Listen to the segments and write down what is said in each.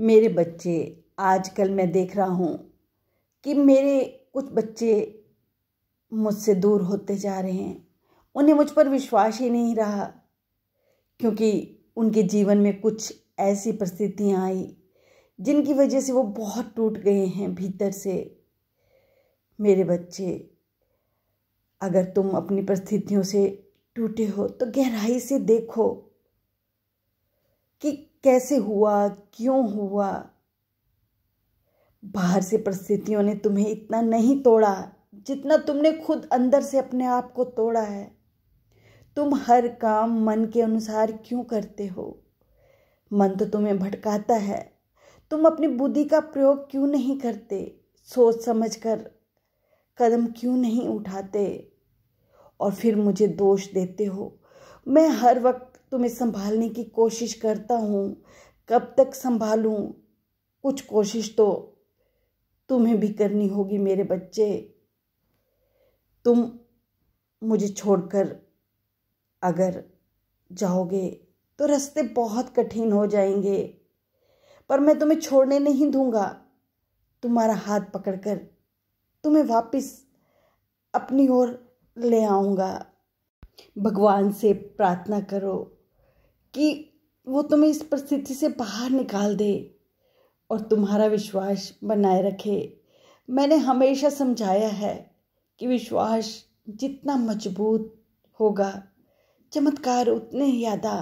मेरे बच्चे आजकल मैं देख रहा हूँ कि मेरे कुछ बच्चे मुझसे दूर होते जा रहे हैं उन्हें मुझ पर विश्वास ही नहीं रहा क्योंकि उनके जीवन में कुछ ऐसी परिस्थितियाँ आई जिनकी वजह से वो बहुत टूट गए हैं भीतर से मेरे बच्चे अगर तुम अपनी परिस्थितियों से टूटे हो तो गहराई से देखो कि कैसे हुआ क्यों हुआ बाहर से परिस्थितियों ने तुम्हें इतना नहीं तोड़ा जितना तुमने खुद अंदर से अपने आप को तोड़ा है तुम हर काम मन के अनुसार क्यों करते हो मन तो तुम्हें भटकाता है तुम अपनी बुद्धि का प्रयोग क्यों नहीं करते सोच समझ कर कदम क्यों नहीं उठाते और फिर मुझे दोष देते हो मैं हर वक्त तुम्हें संभालने की कोशिश करता हूँ कब तक संभालूँ कुछ कोशिश तो तुम्हें भी करनी होगी मेरे बच्चे तुम मुझे छोड़कर अगर जाओगे तो रास्ते बहुत कठिन हो जाएंगे पर मैं तुम्हें छोड़ने नहीं दूंगा तुम्हारा हाथ पकड़कर तुम्हें वापस अपनी ओर ले आऊँगा भगवान से प्रार्थना करो कि वो तुम्हें इस परिस्थिति से बाहर निकाल दे और तुम्हारा विश्वास बनाए रखे मैंने हमेशा समझाया है कि विश्वास जितना मजबूत होगा चमत्कार उतने ही ज़्यादा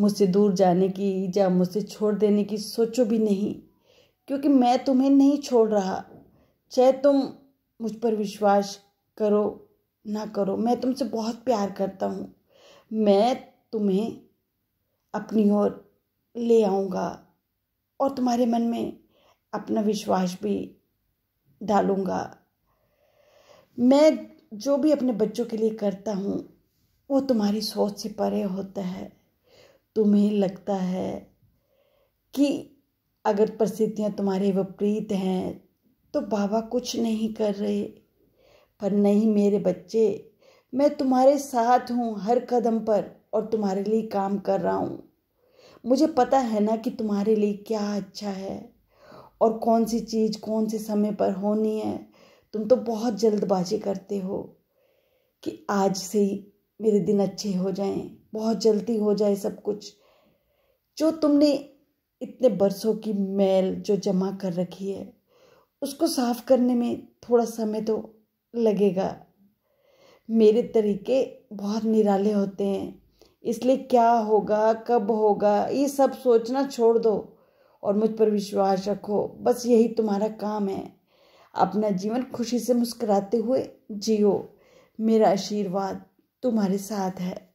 मुझसे दूर जाने की या मुझसे छोड़ देने की सोचो भी नहीं क्योंकि मैं तुम्हें नहीं छोड़ रहा चाहे तुम मुझ पर विश्वास करो ना करो मैं तुमसे बहुत प्यार करता हूँ मैं तुम्हें अपनी ओर ले आऊँगा और तुम्हारे मन में अपना विश्वास भी डालूँगा मैं जो भी अपने बच्चों के लिए करता हूँ वो तुम्हारी सोच से परे होता है तुम्हें लगता है कि अगर परिस्थितियाँ तुम्हारे विपरीत हैं तो बाबा कुछ नहीं कर रहे पर नहीं मेरे बच्चे मैं तुम्हारे साथ हूँ हर कदम पर और तुम्हारे लिए काम कर रहा हूँ मुझे पता है ना कि तुम्हारे लिए क्या अच्छा है और कौन सी चीज़ कौन से समय पर होनी है तुम तो बहुत जल्दबाजी करते हो कि आज से ही मेरे दिन अच्छे हो जाएं बहुत जल्दी हो जाए सब कुछ जो तुमने इतने बरसों की मैल जो जमा कर रखी है उसको साफ करने में थोड़ा समय तो लगेगा मेरे तरीके बहुत निराले होते हैं इसलिए क्या होगा कब होगा ये सब सोचना छोड़ दो और मुझ पर विश्वास रखो बस यही तुम्हारा काम है अपना जीवन खुशी से मुस्कुराते हुए जियो मेरा आशीर्वाद तुम्हारे साथ है